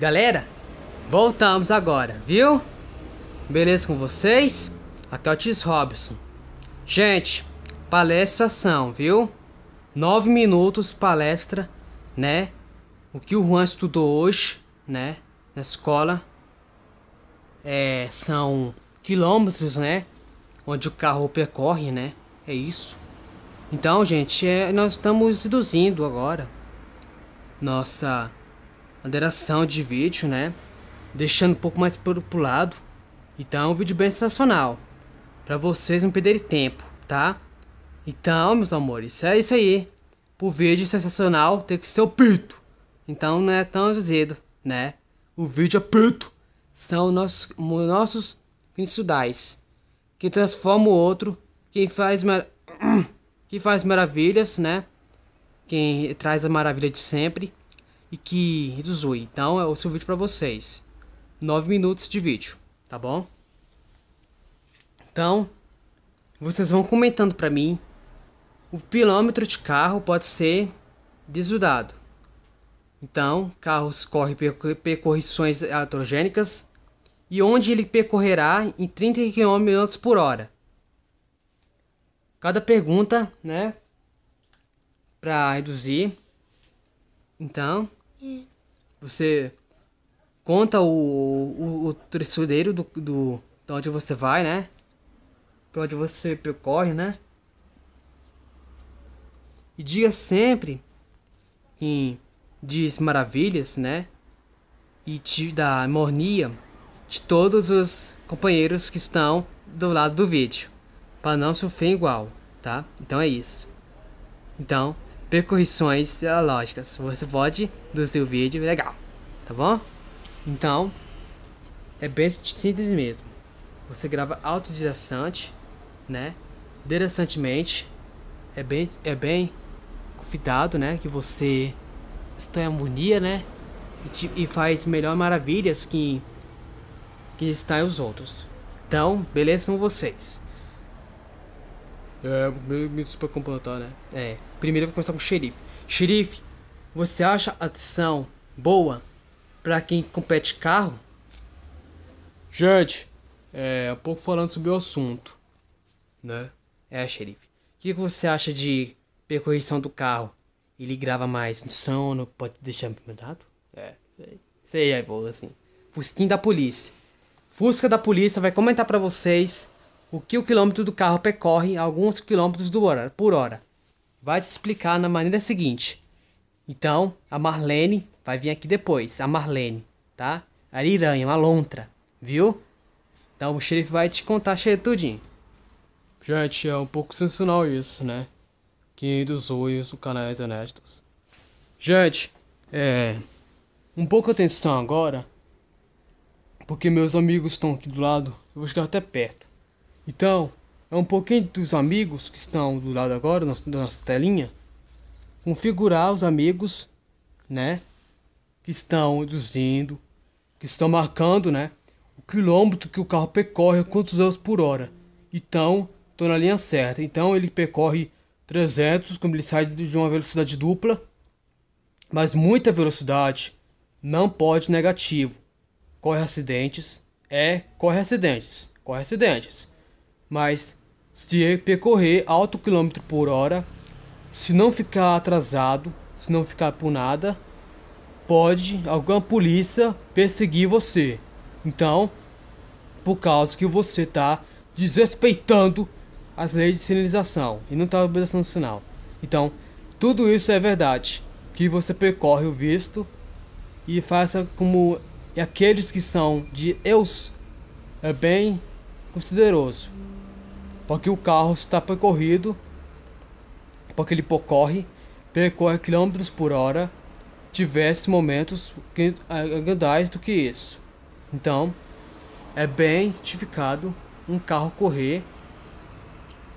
Galera, voltamos agora, viu? Beleza com vocês? Aqui é o Tis Robson. Gente, palestra viu? Nove minutos palestra, né? O que o Juan estudou hoje, né? Na escola. É, são quilômetros, né? Onde o carro percorre, né? É isso. Então, gente, é, nós estamos reduzindo agora nossa moderação de vídeo, né? Deixando um pouco mais pro, pro lado. Então é um vídeo bem sensacional. Pra vocês não perderem tempo, tá? Então, meus amores, é isso aí. Pro vídeo é sensacional tem que ser o pito. Então não é tão azedo, né? O vídeo é pito. São nossos, nossos principais. Que transforma o outro. Quem faz, mar... que faz maravilhas, né? Quem traz a maravilha de sempre e que Rizui. Então, é o seu vídeo para vocês. 9 minutos de vídeo, tá bom? Então, vocês vão comentando para mim. O quilômetro de carro pode ser desudado. Então, carros correm percorrições atrogênicas. e onde ele percorrerá em 30 km por hora. Cada pergunta, né? Para reduzir. Então, é. Você conta o, o, o do, do, de onde você vai, né? Pra onde você percorre, né? E diga sempre em diz maravilhas, né? E te, da mornia de todos os companheiros que estão do lado do vídeo. Para não sofrer igual, tá? Então é isso. Então, percussões lógicas. Você pode induzir o vídeo, legal, tá bom? Então, é bem simples mesmo. Você grava interessante né? Dirastantemente. É bem, é bem convidado, né? Que você está em harmonia, né? E, te, e faz melhor maravilhas que, que está os outros. Então, beleza com vocês. É, minutos pra completar, né? É. Primeiro eu vou começar com o xerife. Xerife, você acha a adição boa pra quem compete carro? Gente, é um pouco falando sobre o assunto, né? É, xerife. O que você acha de percorrição do carro? Ele grava mais no sono, pode deixar movimentado? É, sei. Sei, é bom, assim. Fusquinha da polícia. Fusca da polícia vai comentar para vocês o que o quilômetro do carro percorre a alguns quilômetros hora, por hora. Vai te explicar na maneira seguinte. Então, a Marlene vai vir aqui depois, a Marlene, tá? A Iranha, uma lontra, viu? Então o xerife vai te contar cheio tudinho. Gente, é um pouco sensacional isso, né? dos olhos do canais honestos. Gente, é. Um pouco atenção agora. Porque meus amigos estão aqui do lado. Eu vou chegar até perto. Então, é um pouquinho dos amigos que estão do lado agora da nossa telinha. Configurar os amigos, né? Que estão induzindo, que estão marcando, né? O quilômetro que o carro percorre quantos anos por hora. Então, estou na linha certa. Então, ele percorre 300 como ele sai de uma velocidade dupla. Mas muita velocidade não pode negativo. Corre acidentes. É, corre acidentes. Corre acidentes mas se é percorrer alto quilômetro por hora, se não ficar atrasado, se não ficar por nada, pode alguma polícia perseguir você. Então, por causa que você está desrespeitando as leis de sinalização e não está obedecendo o sinal. Então, tudo isso é verdade. Que você percorre o visto e faça como aqueles que são de eus é bem consideroso. Porque o carro está percorrido, porque ele percorre, percorre quilômetros por hora, tivesse momentos eh, andais do que isso. Então, é bem justificado um carro correr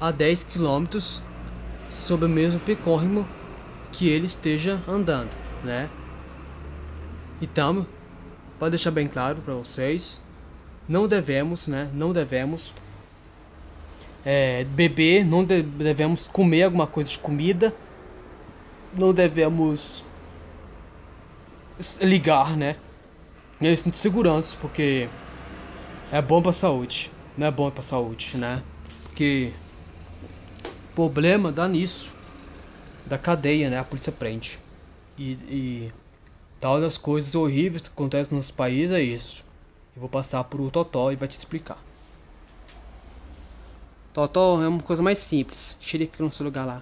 a 10 km sobre o mesmo percorrimo que ele esteja andando, né? Então, para deixar bem claro para vocês, não devemos, né? Não devemos é, beber, não de devemos comer alguma coisa de comida, não devemos ligar, né? E isso de segurança, porque é bom pra saúde. Não é bom pra saúde, né? Porque o problema dá nisso. Da cadeia, né? A polícia prende. E, e tal das coisas horríveis que acontecem nos países é isso. Eu vou passar pro Totó e vai te explicar. Totó é uma coisa mais simples. Xerife ele no seu lugar lá.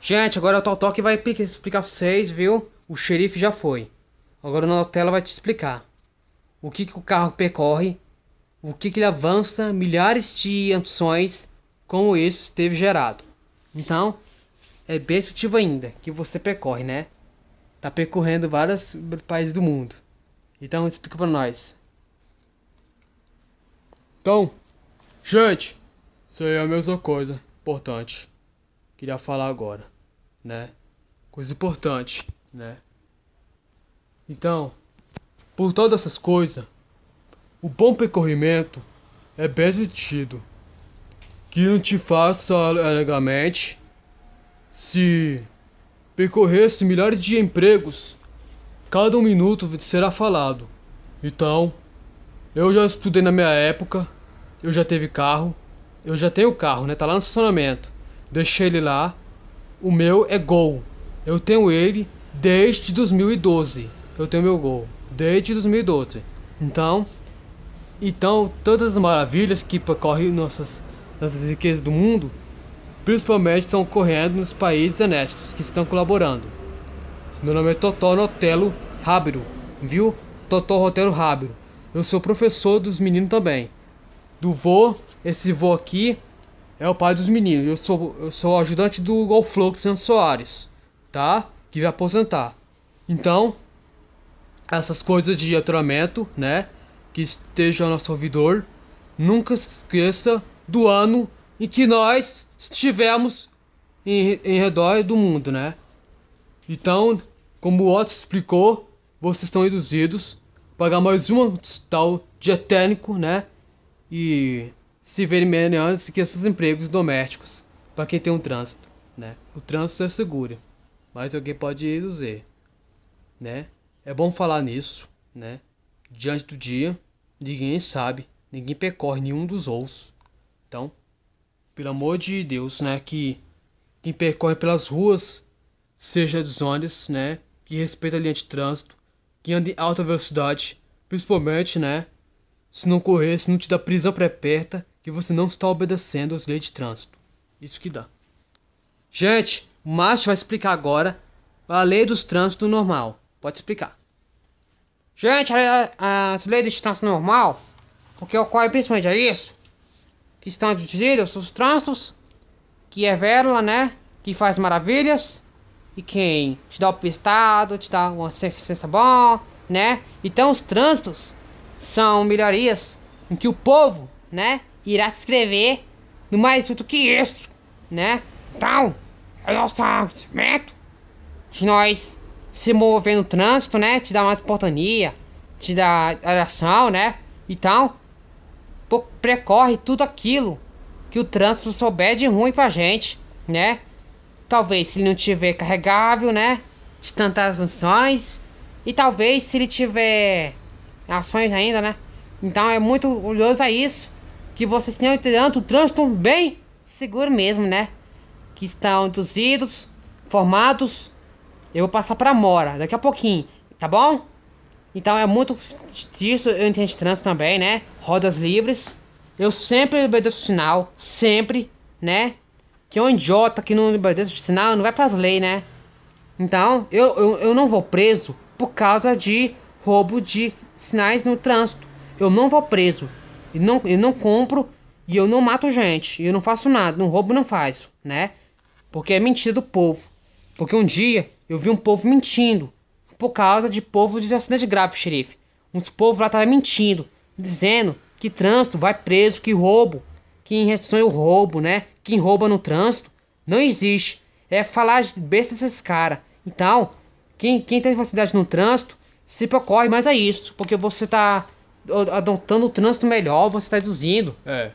Gente, agora é o Totó que vai explicar pra vocês, viu? O xerife já foi. Agora o Nutella vai te explicar. O que, que o carro percorre, o que, que ele avança, milhares de ações como esse teve gerado. Então, é bem sutil ainda que você percorre, né? Tá percorrendo vários países do mundo. Então explica pra nós. Então, gente, isso aí é a mesma coisa importante. Queria falar agora, né? Coisa importante, né? Então, por todas essas coisas, o bom percorrimento é bem sentido. Que não te faça alegamente se percorresse milhares de empregos, cada um minuto será falado. Então, eu já estudei na minha época eu já teve carro, eu já tenho carro, né? Tá lá no estacionamento. Deixei ele lá. O meu é Gol. Eu tenho ele desde 2012. Eu tenho meu Gol desde 2012. Então, então todas as maravilhas que percorrem nossas, nossas riquezas do mundo, principalmente estão ocorrendo nos países honestos que estão colaborando. Meu nome é Totó Notelo Rábiro, viu? Totó Rotelo Rábiro. Eu sou professor dos meninos também do vô. Esse vô aqui é o pai dos meninos. Eu sou, eu sou ajudante do Golflux Santos Soares, tá? Que vai aposentar. Então, essas coisas de atoramento, né? Que esteja ao nosso servidor. Nunca se esqueça do ano em que nós estivemos em, em redor do mundo, né? Então, como o Otto explicou, vocês estão induzidos a pagar mais um tal de etérnico, né? e se verem antes que esses empregos domésticos, para quem tem um trânsito, né? O trânsito é seguro, mas alguém pode dizer, né? É bom falar nisso, né? Diante do dia, ninguém sabe, ninguém percorre nenhum dos outros. Então, pelo amor de Deus, né? Que quem percorre pelas ruas seja desonest, né? Que respeita a linha de trânsito, que anda em alta velocidade, principalmente, né? Se não correr, se não te dá prisão pré-perta, que você não está obedecendo as leis de trânsito. Isso que dá. Gente, o Márcio vai explicar agora a lei dos trânsito normal. Pode explicar. Gente, as leis de trânsito normal, o que ocorre principalmente é isso, que estão dirigidos os trânsitos, que é vérula, né, que faz maravilhas, e quem te dá o pistado, te dá uma licença bom, né, então os trânsitos são melhorias em que o povo, né, irá se inscrever no mais do que isso, né? Então, é nosso argumento de nós se mover no trânsito, né? Te dá uma importância, te dá ação, né? Então, precorre tudo aquilo que o trânsito souber de ruim pra gente, né? Talvez se ele não tiver carregável, né? De tantas funções. E talvez se ele tiver ações ainda, né? Então é muito orgulhoso a é isso. Que vocês tenham tanto o trânsito bem seguro mesmo, né? Que estão induzidos, formados. Eu vou passar pra Mora daqui a pouquinho, tá bom? Então é muito disso, eu entendo trânsito também, né? Rodas livres. Eu sempre obedeço o sinal, sempre, né? Que é um idiota que não obedece o sinal não vai pras leis, né? Então, eu, eu, eu não vou preso por causa de roubo de sinais no trânsito. Eu não vou preso. E não, eu não compro e eu não mato gente. E eu não faço nada. Não roubo, não faço, né? Porque é mentira do povo. Porque um dia eu vi um povo mentindo. Por causa de povo de acidente grave, xerife. Uns povos lá estavam mentindo. Dizendo que trânsito vai preso, que roubo. Que em restrição o roubo, né? Quem rouba no trânsito não existe. É falar de besta desses caras. Então, quem, quem tem facilidade no trânsito se ocorre mais a isso, porque você tá adotando o trânsito melhor, você está induzindo. É.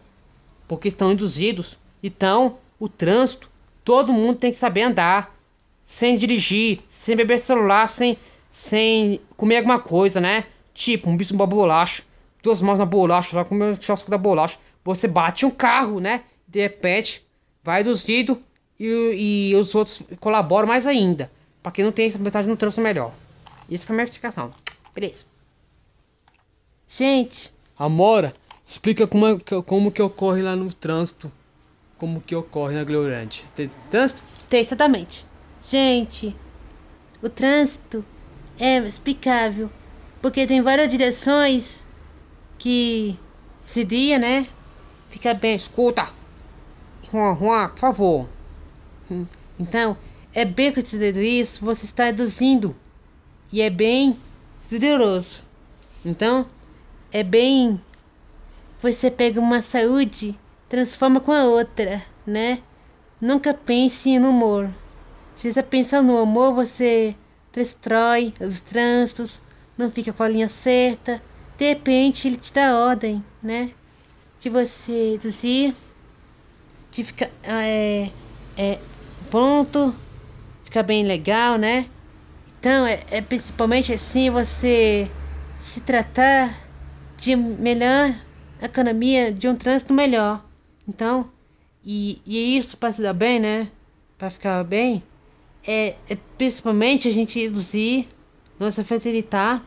Porque estão induzidos. Então, o trânsito, todo mundo tem que saber andar, sem dirigir, sem beber celular, sem, sem comer alguma coisa, né? Tipo, um bicho, uma bolacha, duas mãos na bolacha, lá comendo um churrasco da bolacha. Você bate um carro, né? De repente, vai induzido e, e os outros colaboram mais ainda. Pra quem não tem essa metade no trânsito melhor. Isso foi minha explicação. Beleza. Gente. Amora, explica como, é, como que ocorre lá no trânsito. Como que ocorre na Glorante. Tem trânsito? Tem, exatamente. Gente, o trânsito é explicável. Porque tem várias direções que esse dia, né? Fica bem, escuta. Juan, Juan, por favor. Hum. Então, é bem considerado isso, você está reduzindo e é bem duvidoso. Então, é bem. Você pega uma saúde, transforma com a outra, né? Nunca pense no humor. Se você pensa no amor, você destrói os trânsitos, não fica com a linha certa. De repente, ele te dá ordem, né? De você desir, de ficar é, é, pronto, ficar bem legal, né? Então, é, é principalmente assim você se tratar de melhor economia, de um trânsito melhor. Então, e, e isso para se dar bem, né? Para ficar bem, é, é principalmente a gente reduzir nossa fertilidade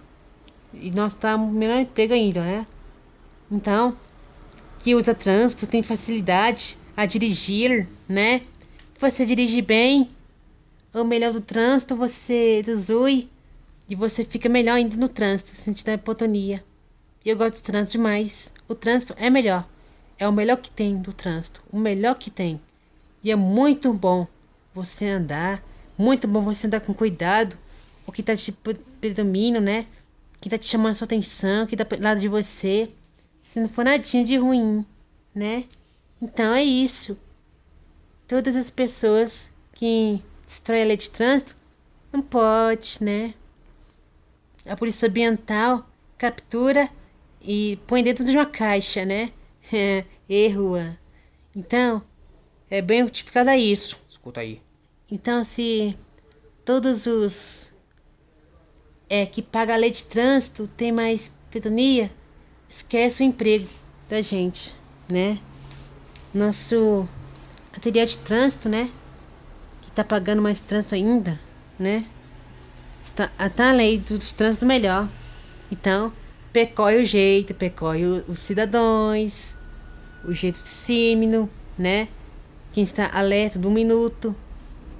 e nós estamos tá melhor emprego ainda, né? Então, que usa trânsito tem facilidade a dirigir, né? Você dirige bem, ou melhor do trânsito, você desui e você fica melhor ainda no trânsito, sentindo a hipotonia. E eu gosto do trânsito demais. O trânsito é melhor. É o melhor que tem do trânsito. O melhor que tem. E é muito bom você andar. Muito bom você andar com cuidado. O que tá te predomínio, né? O que tá te chamando a sua atenção, o que tá do lado de você. Se não for nadinha de ruim, né? Então é isso. Todas as pessoas que estrela de trânsito? Não pode, né? A polícia ambiental captura e põe dentro de uma caixa, né? Erro. Então, é bem justificado isso. Escuta aí. Então, se todos os é que paga a lei de trânsito tem mais pedonia, esquece o emprego da gente, né? Nosso material de trânsito, né? está pagando mais trânsito ainda, né? Está, ah, tá a lei dos trânsito melhor. Então, pecoe o jeito, pecoe o, os cidadãos, o jeito de símino, né? Quem está alerta do minuto.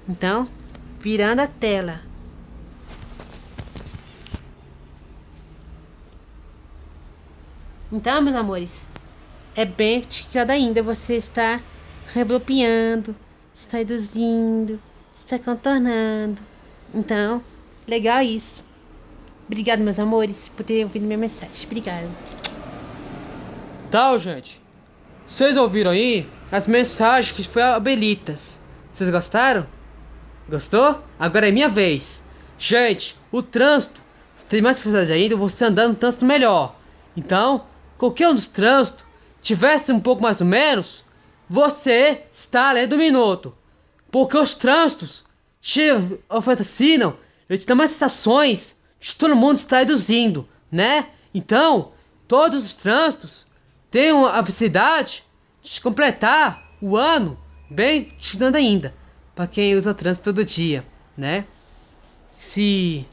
Então, virando a tela. Então, meus amores, é bem criticado ainda você está rebropiando, está reduzindo, está contornando. Então, legal isso. Obrigado, meus amores, por terem ouvido minha mensagem. Obrigado. Tal, gente. Vocês ouviram aí as mensagens que foi a Belitas. Vocês gostaram? Gostou? Agora é minha vez. Gente, o trânsito. Se tem mais facilidade ainda, você andando no trânsito melhor. Então, qualquer um dos trânsitos tivesse um pouco mais ou menos, você está além do minuto, porque os trânsitos te oferecem, eles te dão mais sensações de todo mundo está reduzindo, né? Então, todos os trânsitos têm a felicidade de completar o ano bem te dando ainda, para quem usa trânsito todo dia, né? Se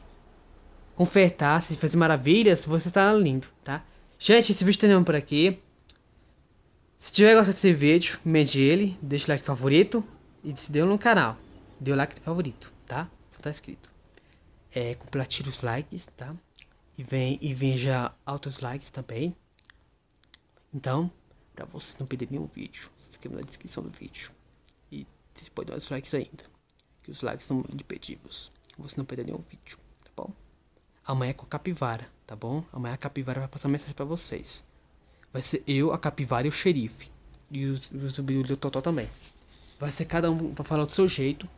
confertar, se fazer maravilhas, você está lindo, tá? Gente, esse vídeo tá terminou por aqui. Se tiver gostado desse vídeo, mede ele, deixa o like favorito e se deu no canal. Dê o like favorito, tá? Só tá inscrito. É, compartilha os likes, tá? E, vem, e veja outros likes também. Então, para vocês não perderem nenhum vídeo, se inscreva na descrição do vídeo. E vocês podem dar os likes ainda. Que os likes são impedidos. Você não perder nenhum vídeo, tá bom? Amanhã é com a capivara, tá bom? Amanhã a capivara vai passar mensagem para vocês. Vai ser eu, a capivara e o xerife. E o, o zumbi o Totó também. Vai ser cada um para falar do seu jeito.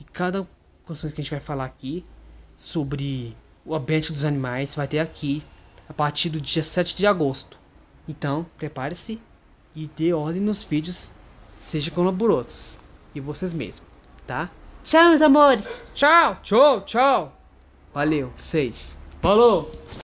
E cada coisa que a gente vai falar aqui sobre o ambiente dos animais vai ter aqui a partir do dia 7 de agosto. Então, prepare-se e dê ordem nos vídeos, seja colaborosos e vocês mesmos, tá? Tchau, meus amores! Tchau! Tchau, tchau! Valeu, vocês! Falou!